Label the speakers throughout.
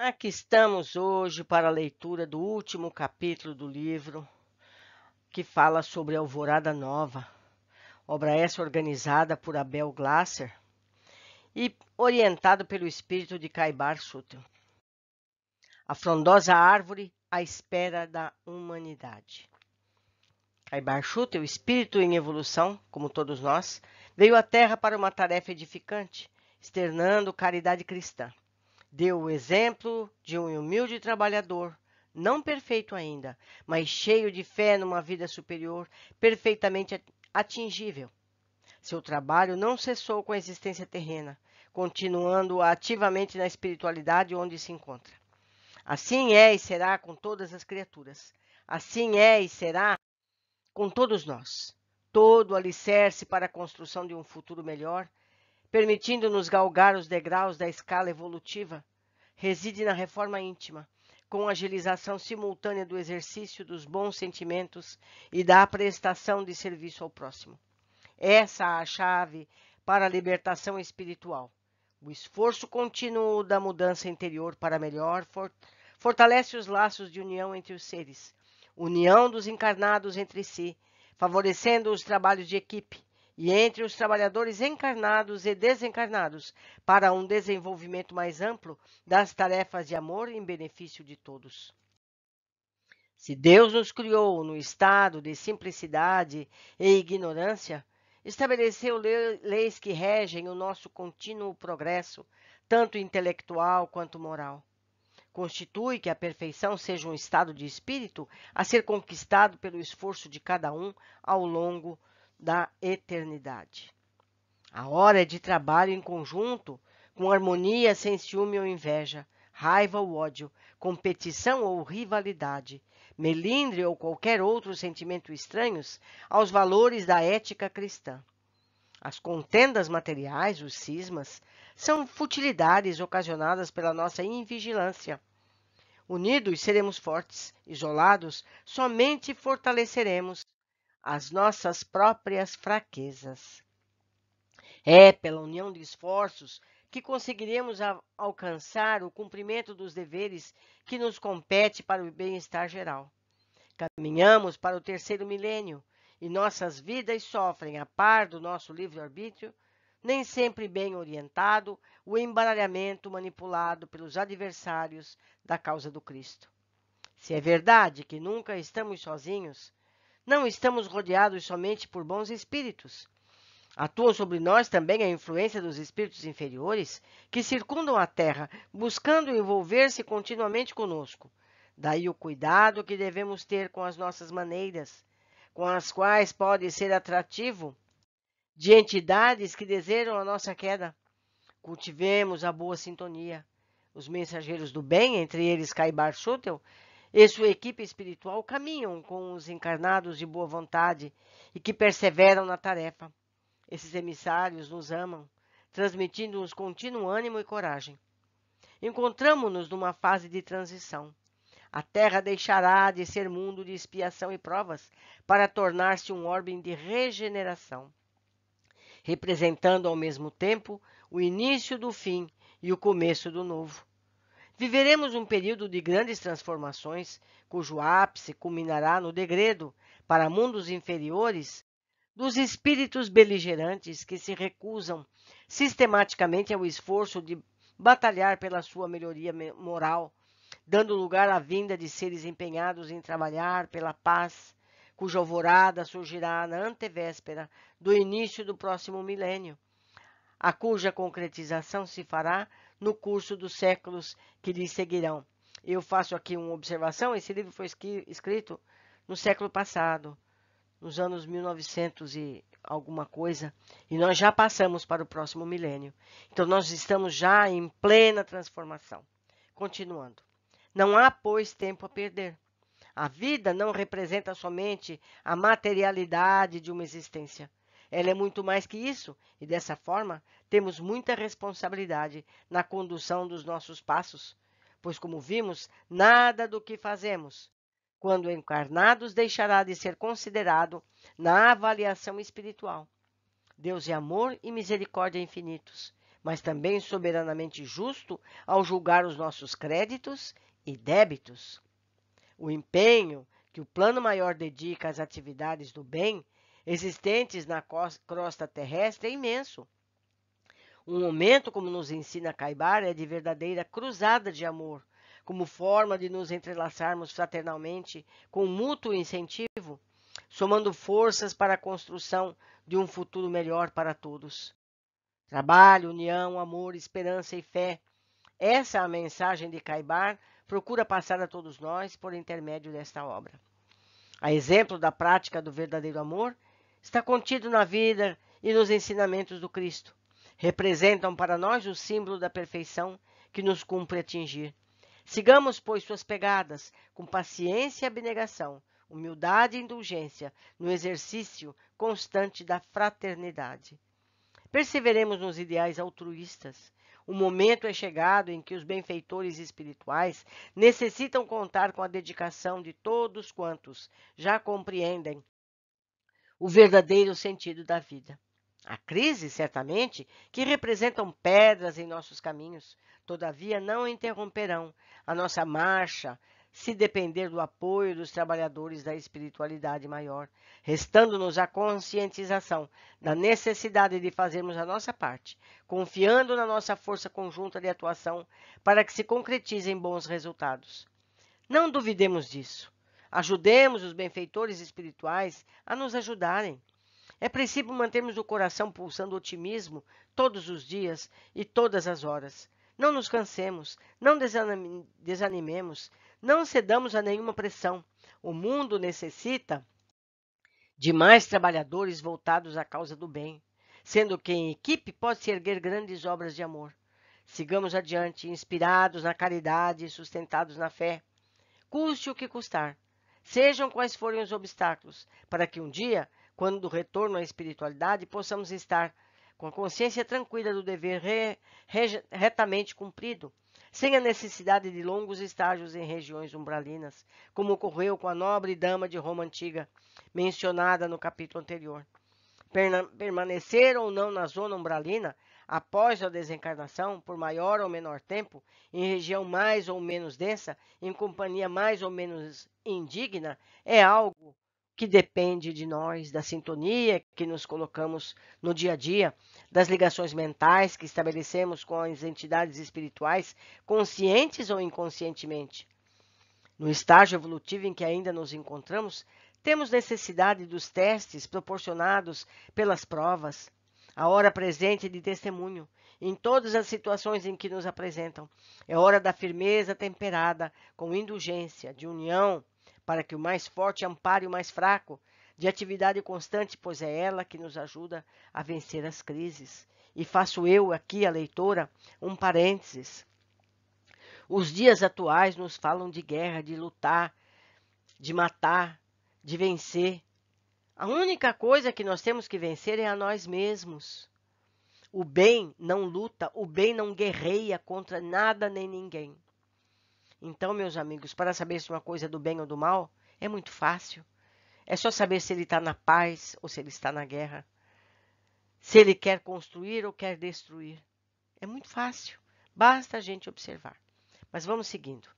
Speaker 1: Aqui estamos hoje para a leitura do último capítulo do livro, que fala sobre a Alvorada Nova, obra essa organizada por Abel Glasser e orientado pelo espírito de Caibar Sutter. A frondosa árvore à espera da humanidade. Caibar Schutter, o espírito em evolução, como todos nós, veio à Terra para uma tarefa edificante, externando caridade cristã. Deu o exemplo de um humilde trabalhador, não perfeito ainda, mas cheio de fé numa vida superior, perfeitamente atingível. Seu trabalho não cessou com a existência terrena, continuando ativamente na espiritualidade onde se encontra. Assim é e será com todas as criaturas. Assim é e será com todos nós. Todo alicerce para a construção de um futuro melhor permitindo-nos galgar os degraus da escala evolutiva, reside na reforma íntima, com agilização simultânea do exercício dos bons sentimentos e da prestação de serviço ao próximo. Essa é a chave para a libertação espiritual. O esforço contínuo da mudança interior para melhor fortalece os laços de união entre os seres, união dos encarnados entre si, favorecendo os trabalhos de equipe, e entre os trabalhadores encarnados e desencarnados, para um desenvolvimento mais amplo das tarefas de amor em benefício de todos. Se Deus nos criou no estado de simplicidade e ignorância, estabeleceu leis que regem o nosso contínuo progresso, tanto intelectual quanto moral. Constitui que a perfeição seja um estado de espírito a ser conquistado pelo esforço de cada um ao longo da eternidade. A hora é de trabalho em conjunto, com harmonia sem ciúme ou inveja, raiva ou ódio, competição ou rivalidade, melindre ou qualquer outro sentimento estranhos aos valores da ética cristã. As contendas materiais, os cismas, são futilidades ocasionadas pela nossa invigilância. Unidos seremos fortes, isolados somente fortaleceremos as nossas próprias fraquezas. É pela união de esforços que conseguiremos alcançar o cumprimento dos deveres que nos compete para o bem-estar geral. Caminhamos para o terceiro milênio e nossas vidas sofrem, a par do nosso livre-arbítrio, nem sempre bem orientado, o embaralhamento manipulado pelos adversários da causa do Cristo. Se é verdade que nunca estamos sozinhos, não estamos rodeados somente por bons espíritos. Atuam sobre nós também a influência dos espíritos inferiores que circundam a terra, buscando envolver-se continuamente conosco. Daí o cuidado que devemos ter com as nossas maneiras, com as quais pode ser atrativo de entidades que desejam a nossa queda. Cultivemos a boa sintonia. Os mensageiros do bem, entre eles Caibar Schutel, e sua equipe espiritual caminham com os encarnados de boa vontade e que perseveram na tarefa. Esses emissários nos amam, transmitindo-nos contínuo ânimo e coragem. Encontramos-nos numa fase de transição. A Terra deixará de ser mundo de expiação e provas para tornar-se um orbe de regeneração, representando ao mesmo tempo o início do fim e o começo do novo. Viveremos um período de grandes transformações, cujo ápice culminará no degredo para mundos inferiores dos espíritos beligerantes que se recusam sistematicamente ao esforço de batalhar pela sua melhoria moral, dando lugar à vinda de seres empenhados em trabalhar pela paz, cuja alvorada surgirá na antevéspera do início do próximo milênio, a cuja concretização se fará no curso dos séculos que lhe seguirão. Eu faço aqui uma observação: esse livro foi escrito no século passado, nos anos 1900 e alguma coisa, e nós já passamos para o próximo milênio. Então, nós estamos já em plena transformação. Continuando. Não há, pois, tempo a perder. A vida não representa somente a materialidade de uma existência, ela é muito mais que isso, e dessa forma temos muita responsabilidade na condução dos nossos passos, pois, como vimos, nada do que fazemos, quando encarnados, deixará de ser considerado na avaliação espiritual. Deus é amor e misericórdia infinitos, mas também soberanamente justo ao julgar os nossos créditos e débitos. O empenho que o plano maior dedica às atividades do bem existentes na crosta terrestre é imenso. Um momento, como nos ensina Caibar, é de verdadeira cruzada de amor, como forma de nos entrelaçarmos fraternalmente com mútuo incentivo, somando forças para a construção de um futuro melhor para todos. Trabalho, união, amor, esperança e fé. Essa é a mensagem de Caibar procura passar a todos nós por intermédio desta obra. A exemplo da prática do verdadeiro amor, está contido na vida e nos ensinamentos do Cristo. Representam para nós o símbolo da perfeição que nos cumpre atingir. Sigamos, pois, suas pegadas com paciência e abnegação, humildade e indulgência, no exercício constante da fraternidade. Perseveremos nos ideais altruístas. O momento é chegado em que os benfeitores espirituais necessitam contar com a dedicação de todos quantos já compreendem o verdadeiro sentido da vida. A crise, certamente, que representam pedras em nossos caminhos, todavia não interromperão a nossa marcha se depender do apoio dos trabalhadores da espiritualidade maior, restando-nos a conscientização da necessidade de fazermos a nossa parte, confiando na nossa força conjunta de atuação para que se concretizem bons resultados. Não duvidemos disso. Ajudemos os benfeitores espirituais a nos ajudarem. É preciso mantermos o coração pulsando otimismo todos os dias e todas as horas. Não nos cansemos, não desanimemos, não cedamos a nenhuma pressão. O mundo necessita de mais trabalhadores voltados à causa do bem, sendo que em equipe pode-se erguer grandes obras de amor. Sigamos adiante, inspirados na caridade e sustentados na fé. Custe o que custar sejam quais forem os obstáculos, para que um dia, quando do retorno à espiritualidade, possamos estar com a consciência tranquila do dever re, re, retamente cumprido, sem a necessidade de longos estágios em regiões umbralinas, como ocorreu com a nobre dama de Roma antiga, mencionada no capítulo anterior. Permanecer ou não na zona umbralina após a desencarnação, por maior ou menor tempo, em região mais ou menos densa, em companhia mais ou menos indigna, é algo que depende de nós, da sintonia que nos colocamos no dia a dia, das ligações mentais que estabelecemos com as entidades espirituais, conscientes ou inconscientemente. No estágio evolutivo em que ainda nos encontramos, temos necessidade dos testes proporcionados pelas provas, a hora presente de testemunho em todas as situações em que nos apresentam. É hora da firmeza temperada com indulgência, de união, para que o mais forte ampare o mais fraco, de atividade constante, pois é ela que nos ajuda a vencer as crises. E faço eu aqui, a leitora, um parênteses. Os dias atuais nos falam de guerra, de lutar, de matar, de vencer, a única coisa que nós temos que vencer é a nós mesmos. O bem não luta, o bem não guerreia contra nada nem ninguém. Então, meus amigos, para saber se uma coisa é do bem ou do mal, é muito fácil. É só saber se ele está na paz ou se ele está na guerra. Se ele quer construir ou quer destruir. É muito fácil. Basta a gente observar. Mas vamos seguindo.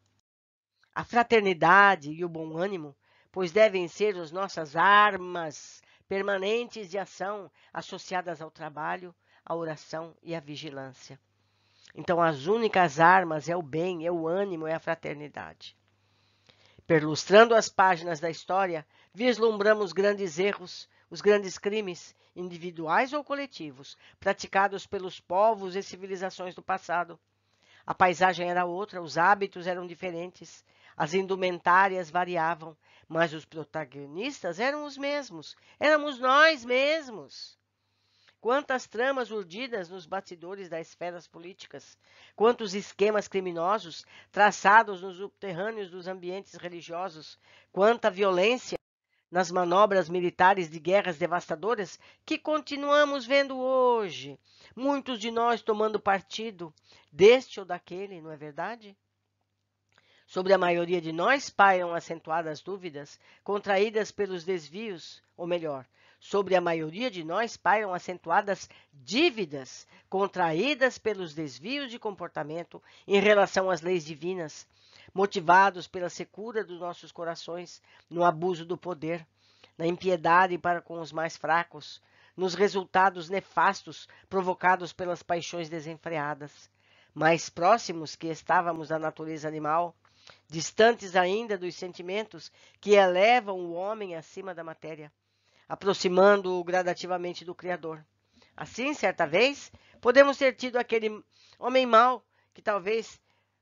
Speaker 1: A fraternidade e o bom ânimo pois devem ser as nossas armas permanentes de ação associadas ao trabalho, à oração e à vigilância. Então, as únicas armas é o bem, é o ânimo, é a fraternidade. Perlustrando as páginas da história, vislumbramos grandes erros, os grandes crimes, individuais ou coletivos, praticados pelos povos e civilizações do passado. A paisagem era outra, os hábitos eram diferentes, as indumentárias variavam, mas os protagonistas eram os mesmos. Éramos nós mesmos. Quantas tramas urdidas nos bastidores das esferas políticas, quantos esquemas criminosos traçados nos subterrâneos dos ambientes religiosos, quanta violência nas manobras militares de guerras devastadoras que continuamos vendo hoje, muitos de nós tomando partido deste ou daquele, não é verdade? Sobre a maioria de nós pairam acentuadas dúvidas contraídas pelos desvios, ou melhor, sobre a maioria de nós pairam acentuadas dívidas contraídas pelos desvios de comportamento em relação às leis divinas, motivados pela secura dos nossos corações, no abuso do poder, na impiedade para com os mais fracos, nos resultados nefastos provocados pelas paixões desenfreadas. Mais próximos que estávamos da natureza animal, distantes ainda dos sentimentos que elevam o homem acima da matéria, aproximando-o gradativamente do Criador. Assim, certa vez, podemos ter tido aquele homem mau que talvez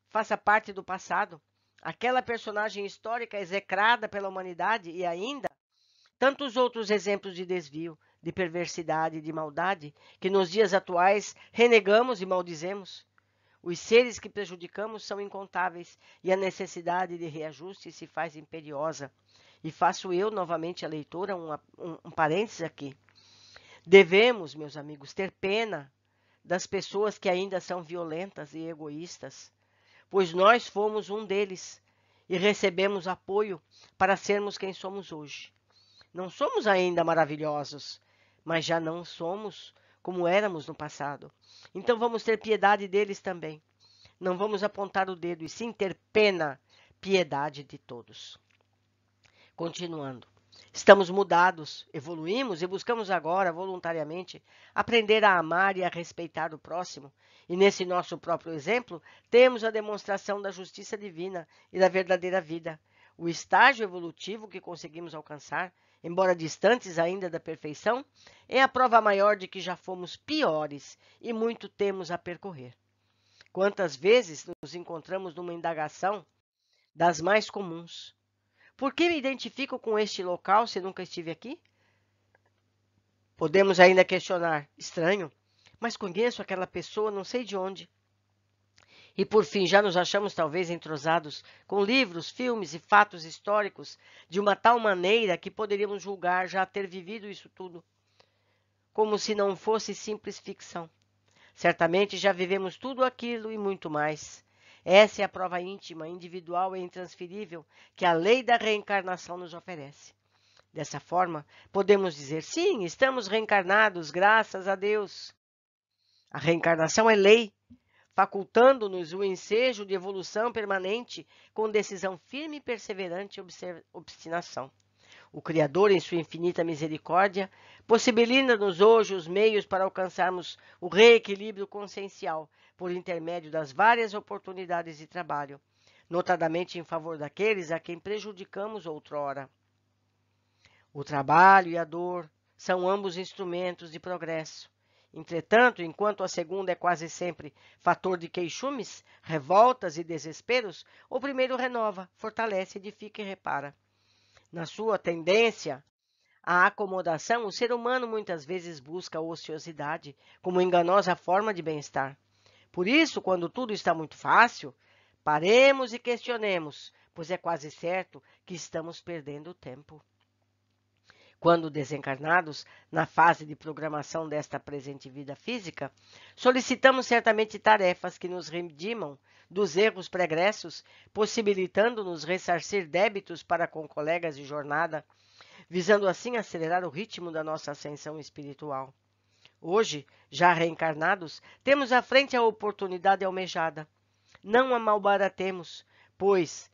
Speaker 1: faça parte do passado, aquela personagem histórica execrada pela humanidade e ainda tantos outros exemplos de desvio, de perversidade, e de maldade que nos dias atuais renegamos e maldizemos. Os seres que prejudicamos são incontáveis e a necessidade de reajuste se faz imperiosa. E faço eu, novamente, a leitora, um, um, um parênteses aqui. Devemos, meus amigos, ter pena das pessoas que ainda são violentas e egoístas, pois nós fomos um deles e recebemos apoio para sermos quem somos hoje. Não somos ainda maravilhosos, mas já não somos como éramos no passado. Então vamos ter piedade deles também. Não vamos apontar o dedo, e sim ter pena, piedade de todos. Continuando. Estamos mudados, evoluímos e buscamos agora, voluntariamente, aprender a amar e a respeitar o próximo. E nesse nosso próprio exemplo, temos a demonstração da justiça divina e da verdadeira vida. O estágio evolutivo que conseguimos alcançar embora distantes ainda da perfeição, é a prova maior de que já fomos piores e muito temos a percorrer. Quantas vezes nos encontramos numa indagação das mais comuns? Por que me identifico com este local se nunca estive aqui? Podemos ainda questionar: estranho, mas conheço aquela pessoa não sei de onde. E por fim, já nos achamos talvez entrosados com livros, filmes e fatos históricos de uma tal maneira que poderíamos julgar já ter vivido isso tudo, como se não fosse simples ficção. Certamente já vivemos tudo aquilo e muito mais. Essa é a prova íntima, individual e intransferível que a lei da reencarnação nos oferece. Dessa forma, podemos dizer: sim, estamos reencarnados, graças a Deus. A reencarnação é lei facultando-nos o ensejo de evolução permanente com decisão firme e perseverante e obstinação. O Criador, em sua infinita misericórdia, possibilita-nos hoje os meios para alcançarmos o reequilíbrio consciencial por intermédio das várias oportunidades de trabalho, notadamente em favor daqueles a quem prejudicamos outrora. O trabalho e a dor são ambos instrumentos de progresso Entretanto, enquanto a segunda é quase sempre fator de queixumes, revoltas e desesperos, o primeiro renova, fortalece, edifica e repara. Na sua tendência à acomodação, o ser humano muitas vezes busca a ociosidade como enganosa forma de bem-estar. Por isso, quando tudo está muito fácil, paremos e questionemos, pois é quase certo que estamos perdendo tempo quando desencarnados, na fase de programação desta presente vida física, solicitamos certamente tarefas que nos redimam dos erros pregressos, possibilitando-nos ressarcir débitos para com colegas de jornada, visando assim acelerar o ritmo da nossa ascensão espiritual. Hoje, já reencarnados, temos à frente a oportunidade almejada. Não a malbaratemos, pois,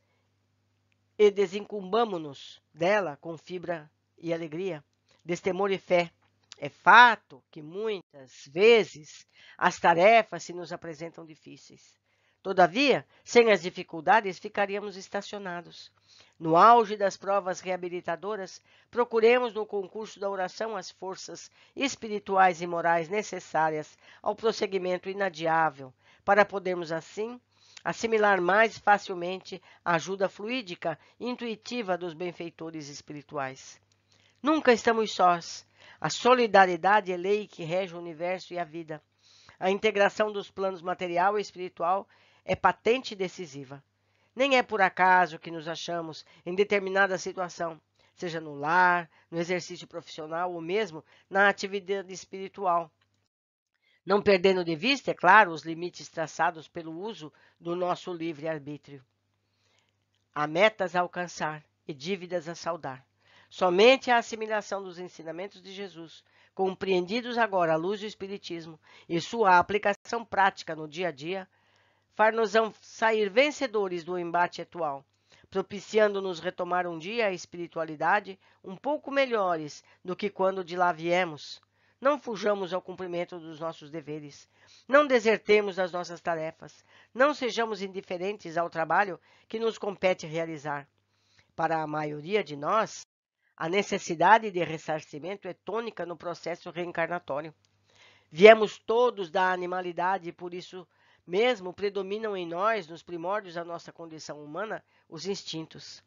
Speaker 1: e desincumbamo-nos dela com fibra e alegria, destemor e fé. É fato que muitas vezes as tarefas se nos apresentam difíceis. Todavia, sem as dificuldades, ficaríamos estacionados. No auge das provas reabilitadoras, procuremos no concurso da oração as forças espirituais e morais necessárias ao prosseguimento inadiável, para podermos assim assimilar mais facilmente a ajuda fluídica intuitiva dos benfeitores espirituais. Nunca estamos sós. A solidariedade é lei que rege o universo e a vida. A integração dos planos material e espiritual é patente e decisiva. Nem é por acaso que nos achamos em determinada situação, seja no lar, no exercício profissional ou mesmo na atividade espiritual. Não perdendo de vista, é claro, os limites traçados pelo uso do nosso livre-arbítrio. Há metas a alcançar e dívidas a saldar. Somente a assimilação dos ensinamentos de Jesus, compreendidos agora à luz do Espiritismo e sua aplicação prática no dia a dia, far-nos-ão sair vencedores do embate atual, propiciando-nos retomar um dia a espiritualidade um pouco melhores do que quando de lá viemos. Não fujamos ao cumprimento dos nossos deveres. Não desertemos das nossas tarefas. Não sejamos indiferentes ao trabalho que nos compete realizar. Para a maioria de nós, a necessidade de ressarcimento é tônica no processo reencarnatório. Viemos todos da animalidade e por isso mesmo predominam em nós, nos primórdios da nossa condição humana, os instintos.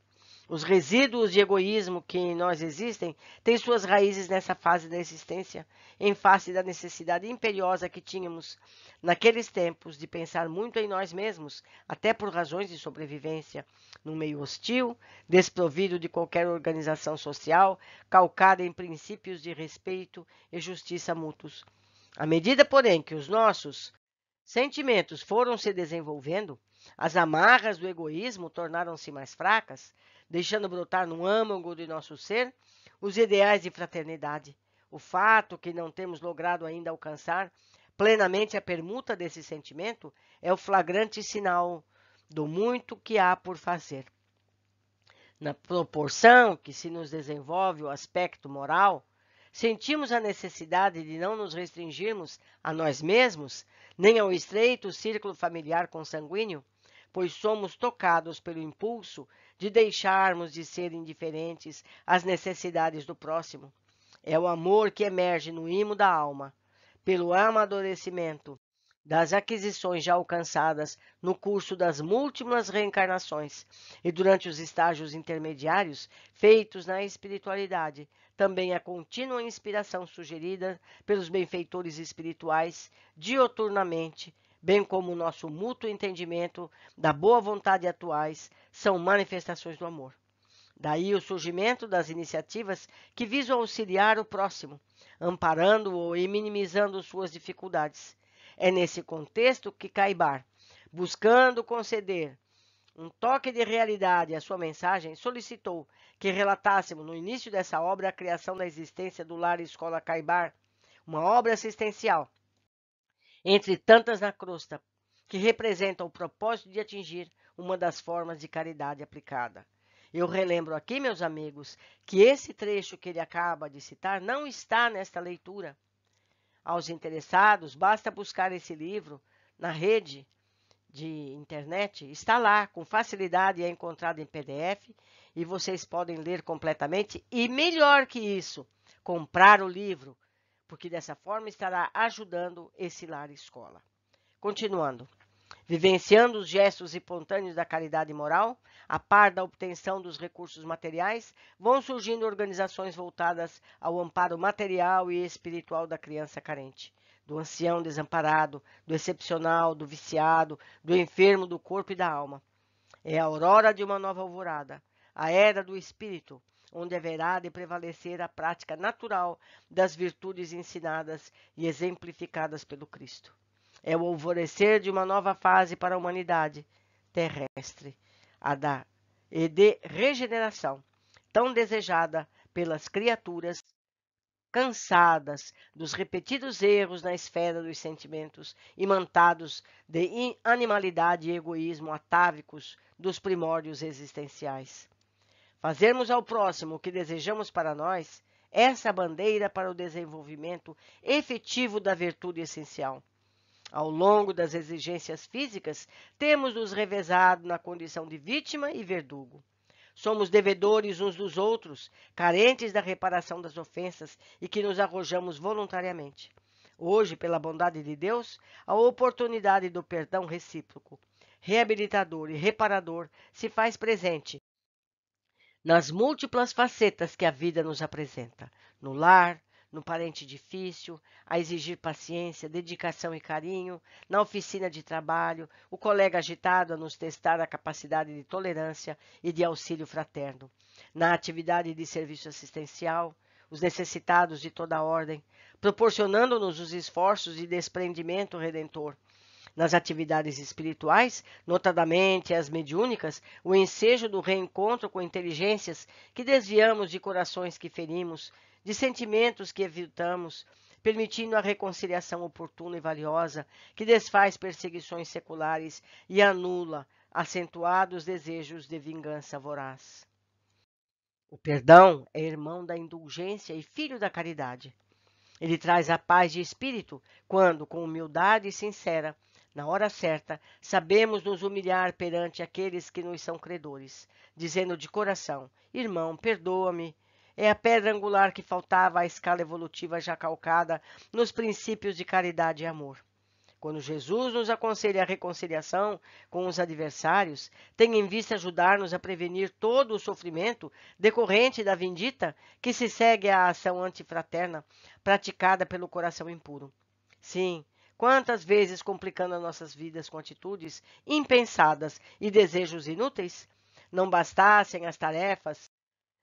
Speaker 1: Os resíduos de egoísmo que em nós existem têm suas raízes nessa fase da existência, em face da necessidade imperiosa que tínhamos naqueles tempos de pensar muito em nós mesmos, até por razões de sobrevivência, num meio hostil, desprovido de qualquer organização social, calcada em princípios de respeito e justiça mútuos. À medida, porém, que os nossos sentimentos foram se desenvolvendo, as amarras do egoísmo tornaram-se mais fracas, deixando brotar no âmago de nosso ser os ideais de fraternidade. O fato que não temos logrado ainda alcançar plenamente a permuta desse sentimento é o flagrante sinal do muito que há por fazer. Na proporção que se nos desenvolve o aspecto moral, sentimos a necessidade de não nos restringirmos a nós mesmos, nem ao estreito círculo familiar consanguíneo, pois somos tocados pelo impulso de deixarmos de ser indiferentes às necessidades do próximo. É o amor que emerge no imo da alma, pelo amadurecimento das aquisições já alcançadas no curso das múltiplas reencarnações e durante os estágios intermediários feitos na espiritualidade, também a contínua inspiração sugerida pelos benfeitores espirituais dioturnamente bem como o nosso mútuo entendimento da boa vontade atuais, são manifestações do amor. Daí o surgimento das iniciativas que visam auxiliar o próximo, amparando-o e minimizando suas dificuldades. É nesse contexto que Caibar, buscando conceder um toque de realidade à sua mensagem, solicitou que relatássemos no início dessa obra a criação da existência do Lar Escola Caibar, uma obra assistencial entre tantas na crosta, que representam o propósito de atingir uma das formas de caridade aplicada. Eu relembro aqui, meus amigos, que esse trecho que ele acaba de citar não está nesta leitura. Aos interessados, basta buscar esse livro na rede de internet. Está lá, com facilidade é encontrado em PDF e vocês podem ler completamente e, melhor que isso, comprar o livro porque dessa forma estará ajudando esse lar escola. Continuando. Vivenciando os gestos espontâneos da caridade moral, a par da obtenção dos recursos materiais, vão surgindo organizações voltadas ao amparo material e espiritual da criança carente, do ancião desamparado, do excepcional, do viciado, do enfermo do corpo e da alma. É a aurora de uma nova alvorada, a era do espírito, onde haverá é de prevalecer a prática natural das virtudes ensinadas e exemplificadas pelo Cristo. É o alvorecer de uma nova fase para a humanidade terrestre, a da e de regeneração, tão desejada pelas criaturas cansadas dos repetidos erros na esfera dos sentimentos, imantados de animalidade e egoísmo atávicos dos primórdios existenciais. Fazermos ao próximo o que desejamos para nós, essa é bandeira para o desenvolvimento efetivo da virtude essencial. Ao longo das exigências físicas, temos nos revezado na condição de vítima e verdugo. Somos devedores uns dos outros, carentes da reparação das ofensas e que nos arrojamos voluntariamente. Hoje, pela bondade de Deus, a oportunidade do perdão recíproco, reabilitador e reparador se faz presente nas múltiplas facetas que a vida nos apresenta no lar, no parente difícil, a exigir paciência, dedicação e carinho, na oficina de trabalho, o colega agitado a nos testar a capacidade de tolerância e de auxílio fraterno, na atividade de serviço assistencial, os necessitados de toda a ordem, proporcionando-nos os esforços de desprendimento redentor, nas atividades espirituais, notadamente as mediúnicas, o ensejo do reencontro com inteligências que desviamos de corações que ferimos, de sentimentos que evitamos, permitindo a reconciliação oportuna e valiosa, que desfaz perseguições seculares e anula acentuados desejos de vingança voraz. O perdão é irmão da indulgência e filho da caridade. Ele traz a paz de espírito quando, com humildade sincera, na hora certa, sabemos nos humilhar perante aqueles que nos são credores, dizendo de coração: Irmão, perdoa-me. É a pedra angular que faltava à escala evolutiva já calcada nos princípios de caridade e amor. Quando Jesus nos aconselha a reconciliação com os adversários, tem em vista ajudar-nos a prevenir todo o sofrimento decorrente da vindita que se segue à ação antifraterna praticada pelo coração impuro. Sim, Quantas vezes complicando as nossas vidas com atitudes impensadas e desejos inúteis? Não bastassem as tarefas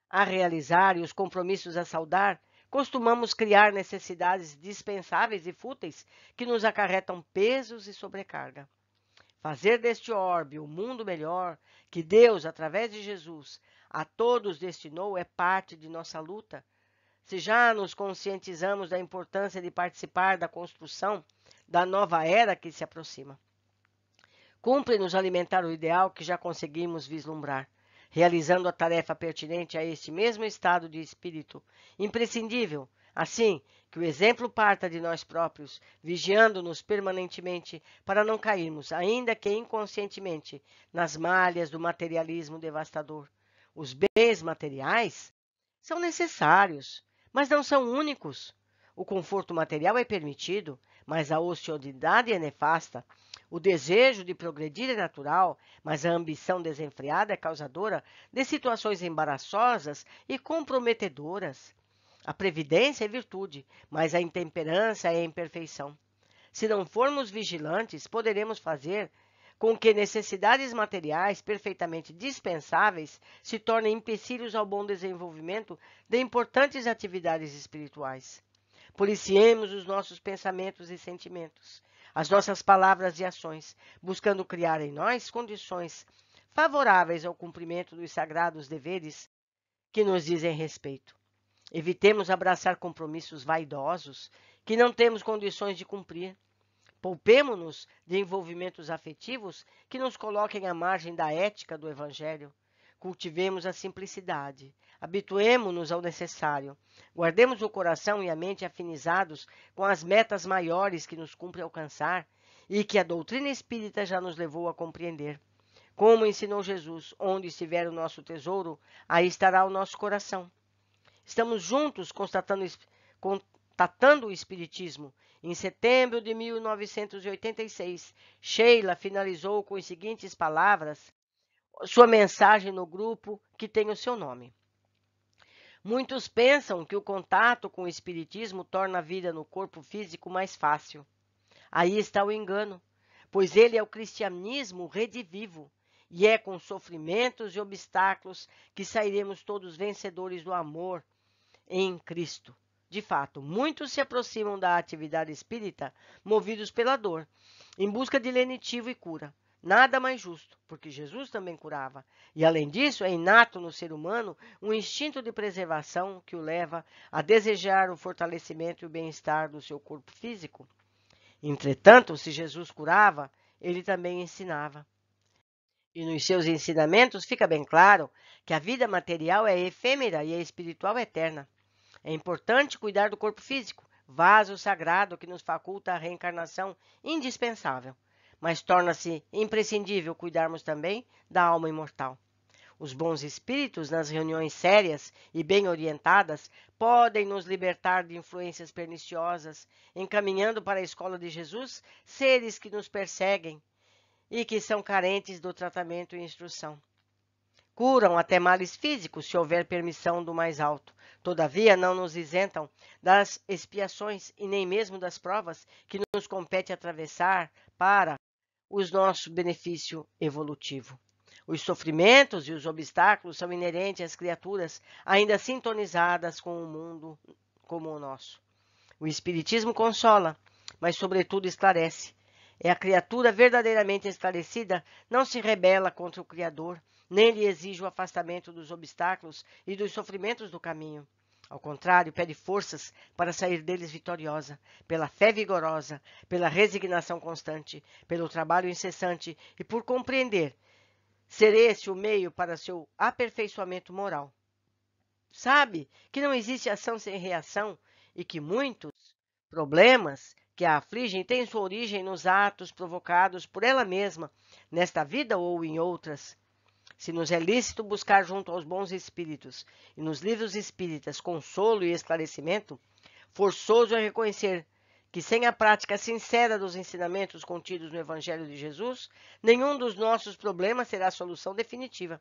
Speaker 1: a realizar e os compromissos a saudar, costumamos criar necessidades dispensáveis e fúteis que nos acarretam pesos e sobrecarga. Fazer deste orbe o um mundo melhor que Deus, através de Jesus, a todos destinou é parte de nossa luta. Se já nos conscientizamos da importância de participar da construção da nova era que se aproxima. Cumpre-nos alimentar o ideal que já conseguimos vislumbrar, realizando a tarefa pertinente a este mesmo estado de espírito, imprescindível, assim que o exemplo parta de nós próprios, vigiando-nos permanentemente para não cairmos, ainda que inconscientemente, nas malhas do materialismo devastador. Os bens materiais são necessários, mas não são únicos. O conforto material é permitido, mas a ociosidade é nefasta. O desejo de progredir é natural, mas a ambição desenfreada é causadora de situações embaraçosas e comprometedoras. A previdência é virtude, mas a intemperança é imperfeição. Se não formos vigilantes, poderemos fazer com que necessidades materiais perfeitamente dispensáveis se tornem empecilhos ao bom desenvolvimento de importantes atividades espirituais. Policiemos os nossos pensamentos e sentimentos, as nossas palavras e ações, buscando criar em nós condições favoráveis ao cumprimento dos sagrados deveres que nos dizem respeito. Evitemos abraçar compromissos vaidosos que não temos condições de cumprir. Poupemo-nos de envolvimentos afetivos que nos coloquem à margem da ética do Evangelho. Cultivemos a simplicidade. Habituemo-nos ao necessário. Guardemos o coração e a mente afinizados com as metas maiores que nos cumpre alcançar e que a doutrina espírita já nos levou a compreender. Como ensinou Jesus, onde estiver o nosso tesouro, aí estará o nosso coração. Estamos juntos constatando, o Espiritismo. Em setembro de 1986, Sheila finalizou com as seguintes palavras, sua mensagem no grupo que tem o seu nome. Muitos pensam que o contato com o espiritismo torna a vida no corpo físico mais fácil. Aí está o engano, pois ele é o cristianismo redivivo, e é com sofrimentos e obstáculos que sairemos todos vencedores do amor em Cristo. De fato, muitos se aproximam da atividade espírita movidos pela dor, em busca de lenitivo e cura. Nada mais justo, porque Jesus também curava. E além disso, é inato no ser humano um instinto de preservação que o leva a desejar o fortalecimento e o bem-estar do seu corpo físico. Entretanto, se Jesus curava, ele também ensinava. E nos seus ensinamentos fica bem claro que a vida material é efêmera e a espiritual é eterna. É importante cuidar do corpo físico, vaso sagrado que nos faculta a reencarnação indispensável mas torna-se imprescindível cuidarmos também da alma imortal. Os bons espíritos, nas reuniões sérias e bem orientadas, podem nos libertar de influências perniciosas, encaminhando para a escola de Jesus seres que nos perseguem e que são carentes do tratamento e instrução. Curam até males físicos, se houver permissão do mais alto. Todavia, não nos isentam das expiações e nem mesmo das provas que nos compete atravessar para o nosso benefício evolutivo. Os sofrimentos e os obstáculos são inerentes às criaturas ainda sintonizadas com o mundo como o nosso. O Espiritismo consola, mas, sobretudo, esclarece. É a criatura verdadeiramente esclarecida, não se rebela contra o Criador, nem lhe exige o afastamento dos obstáculos e dos sofrimentos do caminho. Ao contrário, pede forças para sair deles vitoriosa, pela fé vigorosa, pela resignação constante, pelo trabalho incessante e por compreender ser esse o meio para seu aperfeiçoamento moral. Sabe que não existe ação sem reação e que muitos problemas que a afligem têm sua origem nos atos provocados por ela mesma, nesta vida ou em outras se nos é lícito buscar junto aos bons espíritos e nos livros espíritas consolo e esclarecimento, forçoso é reconhecer que sem a prática sincera dos ensinamentos contidos no Evangelho de Jesus, nenhum dos nossos problemas será a solução definitiva.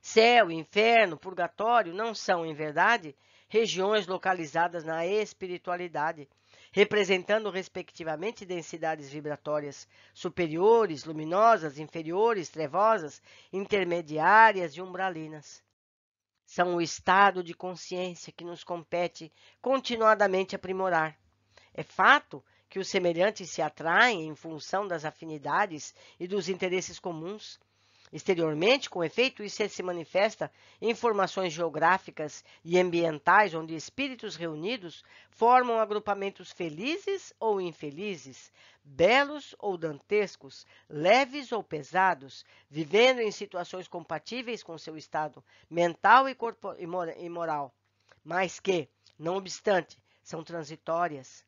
Speaker 1: Céu, inferno, purgatório não são, em verdade, regiões localizadas na espiritualidade, representando respectivamente densidades vibratórias superiores, luminosas, inferiores, trevosas, intermediárias e umbralinas. São o estado de consciência que nos compete continuadamente aprimorar. É fato que os semelhantes se atraem em função das afinidades e dos interesses comuns Exteriormente, com efeito, isso é, se manifesta em formações geográficas e ambientais, onde espíritos reunidos formam agrupamentos felizes ou infelizes, belos ou dantescos, leves ou pesados, vivendo em situações compatíveis com seu estado mental e, corpo, e moral, mas que, não obstante, são transitórias.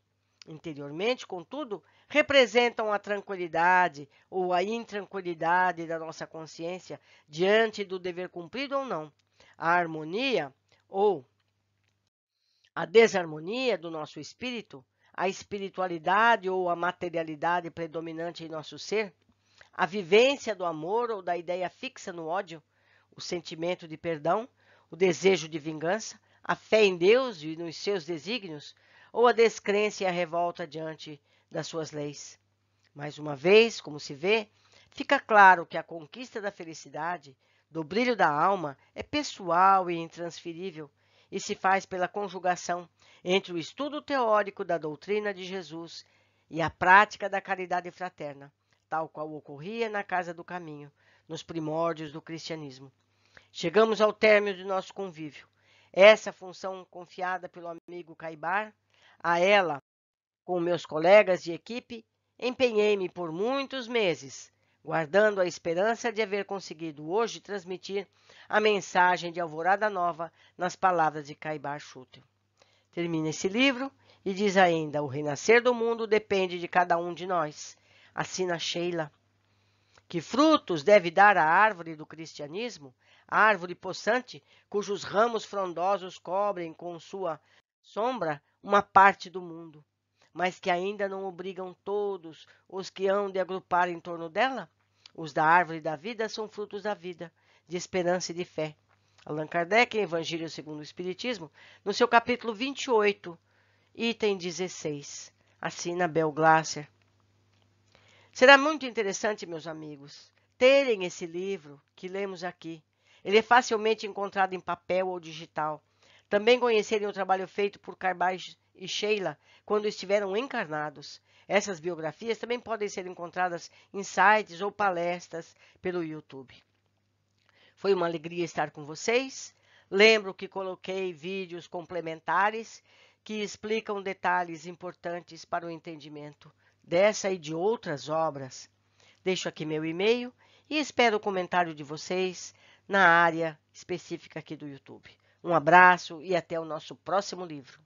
Speaker 1: Interiormente, contudo, representam a tranquilidade ou a intranquilidade da nossa consciência diante do dever cumprido ou não. A harmonia ou a desarmonia do nosso espírito, a espiritualidade ou a materialidade predominante em nosso ser, a vivência do amor ou da ideia fixa no ódio, o sentimento de perdão, o desejo de vingança, a fé em Deus e nos seus desígnios, ou a descrença e a revolta diante das suas leis. Mais uma vez, como se vê, fica claro que a conquista da felicidade, do brilho da alma, é pessoal e intransferível e se faz pela conjugação entre o estudo teórico da doutrina de Jesus e a prática da caridade fraterna, tal qual ocorria na Casa do Caminho, nos primórdios do cristianismo. Chegamos ao término de nosso convívio. Essa função confiada pelo amigo Caibar, a ela com meus colegas de equipe, empenhei-me por muitos meses, guardando a esperança de haver conseguido hoje transmitir a mensagem de Alvorada Nova nas palavras de Caibar Schutter. Termina esse livro e diz ainda: O renascer do mundo depende de cada um de nós. Assina Sheila. Que frutos deve dar a árvore do cristianismo, a árvore possante, cujos ramos frondosos cobrem com sua sombra uma parte do mundo? mas que ainda não obrigam todos os que hão de agrupar em torno dela? Os da árvore da vida são frutos da vida, de esperança e de fé. Allan Kardec, em Evangelho segundo o Espiritismo, no seu capítulo 28, item 16, assina Bel Glasser. Será muito interessante, meus amigos, terem esse livro que lemos aqui. Ele é facilmente encontrado em papel ou digital. Também conhecerem o trabalho feito por Carvalho, e Sheila quando estiveram encarnados. Essas biografias também podem ser encontradas em sites ou palestras pelo YouTube. Foi uma alegria estar com vocês. Lembro que coloquei vídeos complementares que explicam detalhes importantes para o entendimento dessa e de outras obras. Deixo aqui meu e-mail e espero o comentário de vocês na área específica aqui do YouTube. Um abraço e até o nosso próximo livro.